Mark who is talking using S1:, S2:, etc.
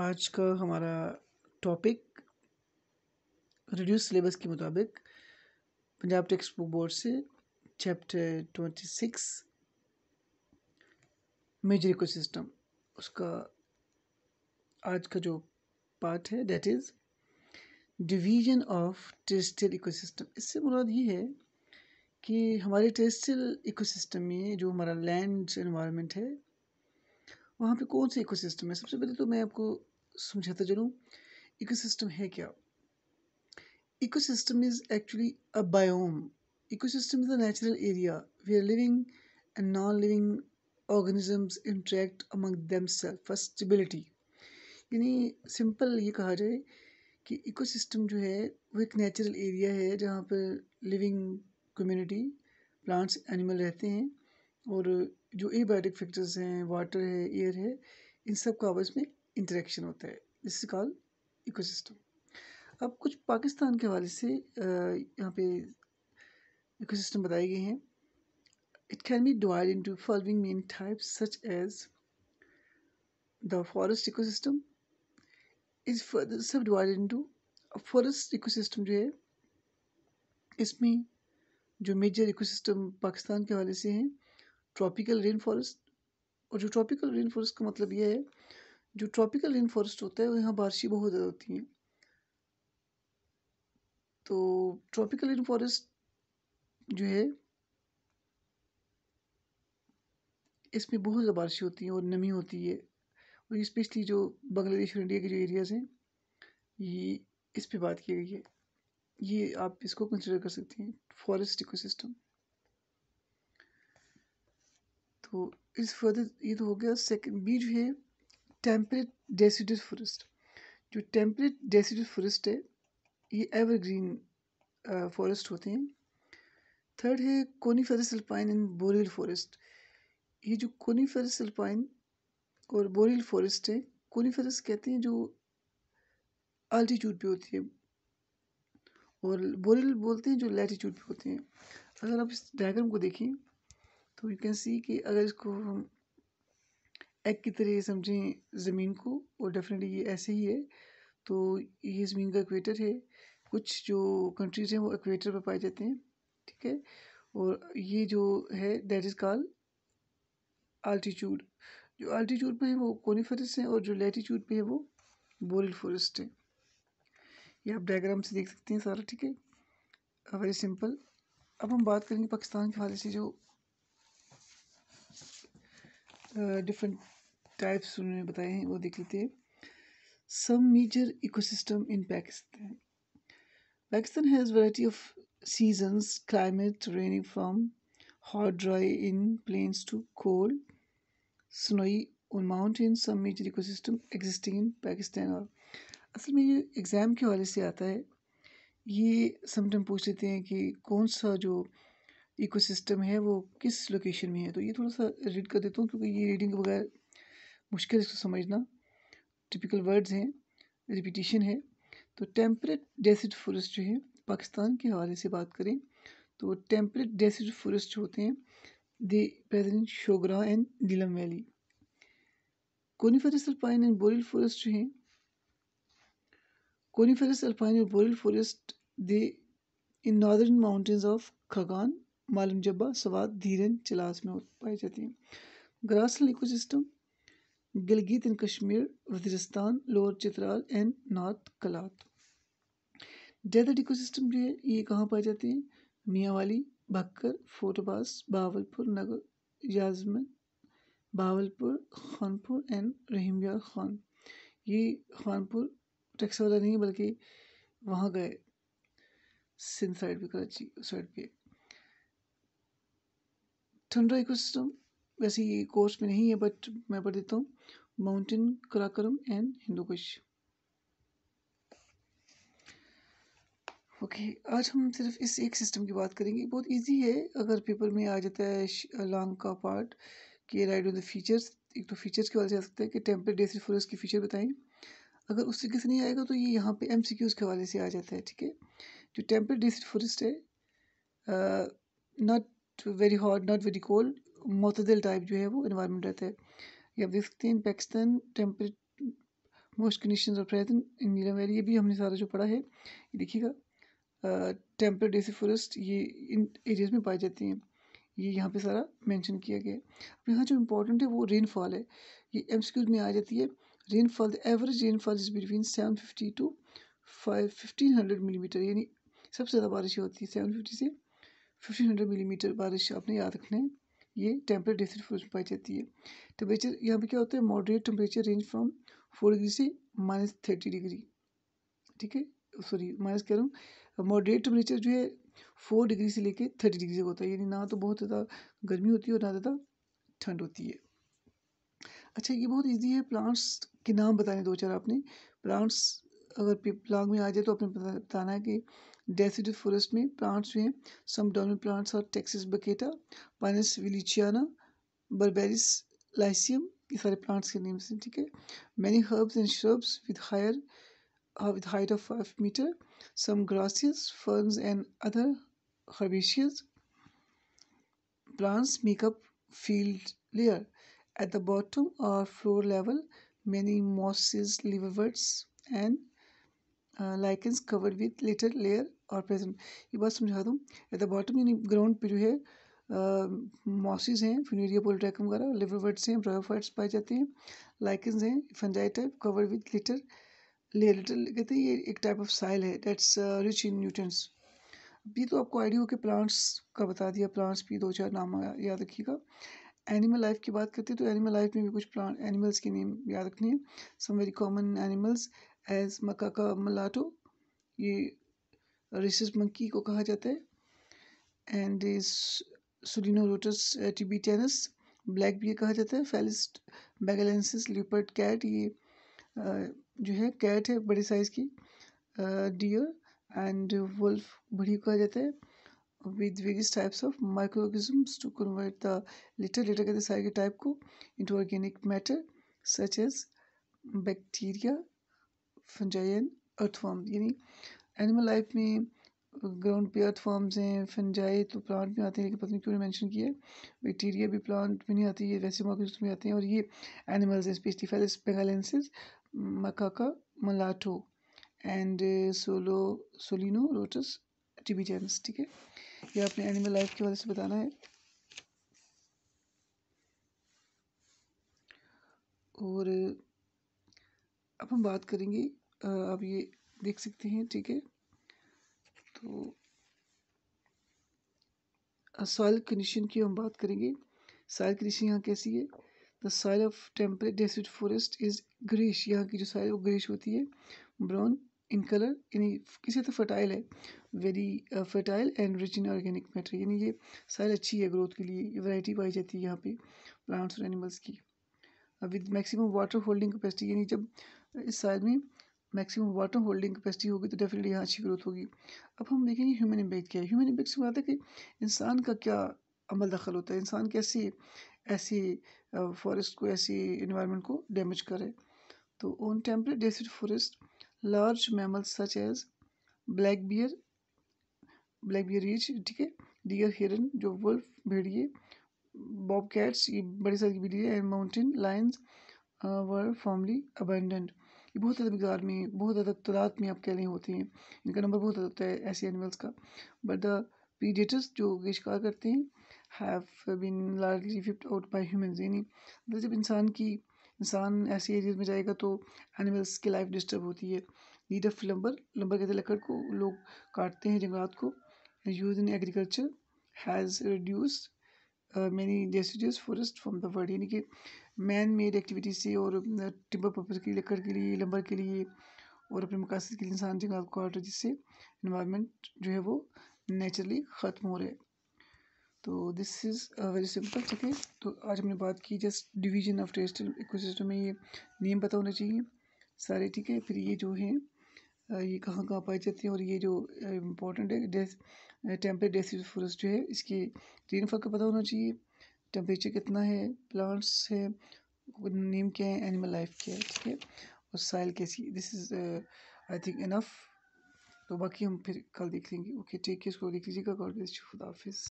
S1: आज का हमारा टॉपिक रिड्यूस सिलेबस के मुताबिक पंजाब टेक्सट बुक बोर्ड से chapter twenty six major ecosystem उसका आज का जो पार्ट है that is division of terrestrial ecosystem इससे मुराद ये है कि हमारे टेस्टल इकोसिस्टम में जो हमारा लैंड एनवायरनमेंट है वहाँ पे कौन सा इकोसिस्टम है सबसे पहले तो मैं आपको समझाता चलूँ इकोसिस्टम है क्या ecosystem is actually a biome ecosystem is a natural area we are living and non living organisms interact among them self stability यानी सिंपल ये कहा जाए कि इकोसिस्टम जो है वो एक नेचुरल एरिया है जहाँ पर लिविंग कम्युनिटी प्लांट्स एनिमल रहते हैं और जो एबायोटिक फैक्टर्स हैं वाटर है एयर है इन सब का आपस में इंटरेक्शन होता है दिस इज कॉल्ड इकोसिस्टम अब कुछ पाकिस्तान के हवाले से यहाँ पे इकोसिस्टम बताए गए हैं it can be divide into following main types such as the forest ecosystem is further sub divide into forest ecosystem जो है इसमें जो मेजर इकोसिस्टम पाकिस्तान के हवाले से हैं ट्रॉपिकल रेन फॉरेस्ट और जो ट्रॉपिकल रेन फॉरेस्ट का मतलब ये है जो ट्रॉपिकल रेन फॉरेस्ट होता है वो यहाँ बारिशें बहुत ज़्यादा होती हैं तो ट्रॉपिकल रेन फॉरेस्ट जो है इसमें बहुत ज़्यादा बारिश होती है और नमी होती है और स्पेशली जो बांग्लादेश और इंडिया के जो एरियाज़ हैं ये इस पर बात की गई है ये आप इसको कंसिडर कर सकते हैं फॉरेस्ट इकोसिस्टम तो इस फर्दर ये तो हो गया सेकंड बी जो है टेम्परेट डेसीडस फॉरेस्ट जो टेम्परेट डेसीडस फॉरेस्ट है ये एवरग्रीन फॉरेस्ट होते हैं थर्ड है coniferous alpine and boreal forest ये जो कोनीफेरस अल्पाइन और बोरियल फॉरेस्ट है कोनीफेरस कहते हैं जो अल्टीट्यूड पे होती है और बोरियल बोलते हैं जो लैटीट्यूड पे होते हैं अगर आप इस डायग्राम को देखें तो यू कैन सी कि अगर इसको हम एग की तरह समझें ज़मीन को और डेफिनेटली ये ऐसे ही है तो ये ज़मीन का इक्वेटर है कुछ जो कंट्रीज़ हैं वो इक्वेटर पर पाए जाते हैं ठीक है और ये जो है दैट इज़ कॉल आल्टीट्यूड जो आल्टीट्यूड पे है वो फॉरेस्ट हैं और जो लेटीट्यूड पे है वो बोरल फॉरेस्ट है ये आप डायग्राम से देख सकते हैं सारा ठीक है वेरी सिंपल अब हम बात करेंगे पाकिस्तान के हवाले से जो डिफरेंट टाइप्स उन्होंने बताए हैं वो देख लेते हैं some major ecosystem in Pakistan Pakistan has variety of seasons climate ranging from hot dry in plains to cold snowy और mountain some major eco system existing in Pakistan और असल में ये एग्ज़ाम के हवाले से आता है ये समटाइम पूछ लेते हैं कि कौन सा जो इकोसिस्टम है वो किस लोकेशन में है तो ये थोड़ा सा रीड कर देता हूँ क्योंकि ये रीडिंग के बगैर मुश्किल है इसको समझना टिपिकल वर्ड्स हैं रिपीटिशन है तो टेम्परेट डेसिड फॉरेस्ट जो है पाकिस्तान के हवाले से बात करें तो टेम्परेट डेसिड फॉरेस्ट होते हैं they present Shogran and Neelum valley coniferous alpine and boreal forest जो हैं coniferous alpine and boreal forest they in northern mountains of Kaghan Malam Jabba Swat धीरन चलास में पाई जाती हैं grassland system Gilgit in Kashmir Waziristan lower Chitral and north Kalat desert system जो है ये कहाँ पाए जाते हैं मियाँवाली भक्कर फोटोबास बावलपुर नगर याजमन बावलपुर खानपुर एंड रहीमया खान ये खानपुर टैक्सी वाला नहीं बल्कि वहाँ गए सिंध साइड पे कराची साइड पे थुंडर इकोसिस्टम तो, वैसे ये कोर्स में नहीं है बट मैं पढ़ देता हूँ mountain Karakoram and Hindu Kush okay okay, आज हम सिर्फ इस एक सिस्टम की बात करेंगे बहुत इजी है अगर पेपर में आ जाता है लॉन्ग का पार्ट कि राइट ऑन द फीचर्स एक तो फीचर्स के बारे से आ सकता है कि टेम्परेट डेसी फॉरेस्ट की फीचर बताएं अगर उससे से नहीं आएगा तो ये यहाँ पे एम के हवाले से आ जाता है ठीक है जो टेम्परेट डेसी फोरेस्ट है not very hot not very cold मतदल टाइप जो है वो इन्वायरमेंट रहता है या आप देख सकते हैं Pakistan temperate moist condition of present in Neelum valley ये भी हमने सारा जो पढ़ा है ये देखिएगा टेम्परेट डेसी फॉरेस्ट ये इन एरियाज में पाई जाती हैं ये यहाँ पे सारा मेंशन किया गया है अब यहाँ जो इम्पोर्टेंट है वो रेनफॉल है ये एम में आ जाती है rainfall the average rainfall is between seven fifty to five fifteen hundred millimetre यानी सबसे ज़्यादा बारिश होती है सेवन फिफ्टी से फिफ्टीन हंड्रेड मिलीमीटर बारिश आपने याद रखना है ये टेम्परेट डिस्ट्रिक्ट फ्रोज में पाई जाती है टेम्परेचर यहाँ पे क्या होता है moderate temperature range from four degree से माइनस थर्टी डिग्री ठीक है सॉरी माइनस कह रहा हूँ मॉडरेट टेम्परेचर जो है फोर डिग्री से लेके थर्टी डिग्री तक होता है यानी ना तो बहुत ज़्यादा गर्मी होती है और ना ज़्यादा ठंड होती है अच्छा ये बहुत ईजी है प्लांट्स के नाम बताने दो चार आपने प्लांट्स अगर प्लांग में आ जाए तो आपने बताना है कि डेसिडिव फॉरेस्ट में प्लांट्स हुए हैं सम डोमिनेंट प्लांट्स और taxus baccata pinus wallichiana berberis lycium ये सारे प्लांट्स के नेम्स हैं ठीक है many herbs and shrubs with higher with height of five metre some grasses ferns and other herbaceous plants make up field layer at the bottom और floor level many mosses liverworts and Uh, lichens covered with later layer और present. ये बात समझा दूँ at the bottom यानी ground पे जो है मॉसिस uh, हैं फ्यूनेरिया पोलिट्रैकम वगैरह लिवरवर्ड्स हैं ब्रायोफाइट्स पाए जाते हैं लाइकन्स हैं fungi type cover with litter layer litter कहते हैं ये एक टाइप ऑफ साइल है डेट्स रिच इन न्यूट्रंस ये तो आपको आइडिया हो कि प्लांट्स का बता दिया प्लांट्स भी दो चार नाम याद रखिएगा एनिमल लाइफ की बात करते हैं तो एनिमल लाइफ में भी कुछ प्लांट एनिमल्स के नेम याद रखने हैं some very common animals as का मलाटो ये रेसिस मंकी को कहा जाता है एंड इज रोटस टिबिटेनस ब्लैक भी कहा जाता है फैलिस्ट बैगलेंसिस लिपर्ड कैट ये uh, जो है कैट है बड़े साइज़ की डियर एंड वुल्फ बड़ी कहा जाता है various types of of microorganisms to convert the litter कहते के सारे के टाइप को into organic matter such as bacteria fungi earthworm यानी एनिमल लाइफ में ग्राउंड पे अर्थफॉर्म्स हैं फंजाई तो प्लांट में आते हैं लेकिन पता नहीं क्यों मैंशन किया है बैक्टीरिया भी प्लांट में नहीं आती है वैसे मॉर्गेज में आते हैं और ये एनिमल्स हैं specially felis bengalensis macaca mulatta and सोलो सोलिनो रोटस टीबी जेम्स ठीक है ये आपने एनिमल लाइफ के बारे से बताना है और अब हम बात करेंगे आप ये देख सकते हैं ठीक है तो सॉइल कंडीशन की हम बात करेंगे सॉइल कंडीशन यहाँ कैसी है the soil of temperate deciduous forest is greyish यहाँ की जो सॉइल वो ग्रेश होती है ब्राउन इन कलर यानी किसी तो फर्टाइल है very fertile and rich in organic matter यानी ये साइल अच्छी है ग्रोथ के लिए वैरायटी पाई जाती है यहाँ पे प्लांट्स और एनिमल्स की with maximum water holding capacity यानी जब इस साइल में मैक्सिमम वाटर होल्डिंग कैपेसिटी होगी तो डेफिनेटली यहाँ अच्छी ग्रोथ होगी अब हम देखेंगे ह्यूमन इम्पैक्ट क्या है ह्यूमन इम्पैक्ट से बात है कि इंसान का क्या अमल दखल होता है इंसान कैसे ऐसी फॉरेस्ट को ऐसी इन्वायरमेंट को डैमेज करे तो on temperate deciduous forest large mammal such as black bear black bear रीच ठीक है डियर हिरन जो वुल्फ भेड़िए बॉब कैट्स ये बड़ी सारी की and mountain lions were formerly abundant ये बहुत ज़्यादा मकदार में बहुत ज़्यादा तादाद में आप कह रहे होते हैं इनका नंबर बहुत ज़्यादा होता है ऐसे एनिमल्स का बट द प्रीडेटर्स जो ये शिकार करते हैं have been largely fished out by human यानी मतलब जब इंसान की इंसान ऐसे एरियाज में जाएगा तो एनिमल्स की लाइफ डिस्टर्ब होती है नीड ऑफ लंबर लंबर कहते हैं लकड़ को लोग काटते हैं जंगलात को use in agriculture has reduce many deciduous forest from the world यानी कि मैन मेड एक्टिविटी से और टिम्बर पर्पज़ के लिए लकड़ के लिए लंबर के लिए और अपने मकासद के लिए इंसान जगह को काट रहा जिससे इन्वायरमेंट जो है वो नेचुरली ख़त्म हो रहे हैं तो दिस इज़ वेरी सिंपल ठीक है तो आज हमने बात की just division of terrestrial ecosystem में ये नियम पता होना चाहिए सारे ठीक है फिर ये जो है ये कहाँ कहाँ पाए जाते हैं और ये जो इम्पोर्टेंट है डेस टेम्परेट डेसिड फॉरेस्ट जो है इसके रेनफॉल तो का पता होना चाहिए टेम्परेचर कितना है प्लांट्स है नीम क्या है एनिमल लाइफ क्या है ठीक है और साइल कैसी this is I think enough तो बाकी हम फिर कल देख लेंगे ओके ठीक है इसको देख लीजिएगा गॉड ब्लेस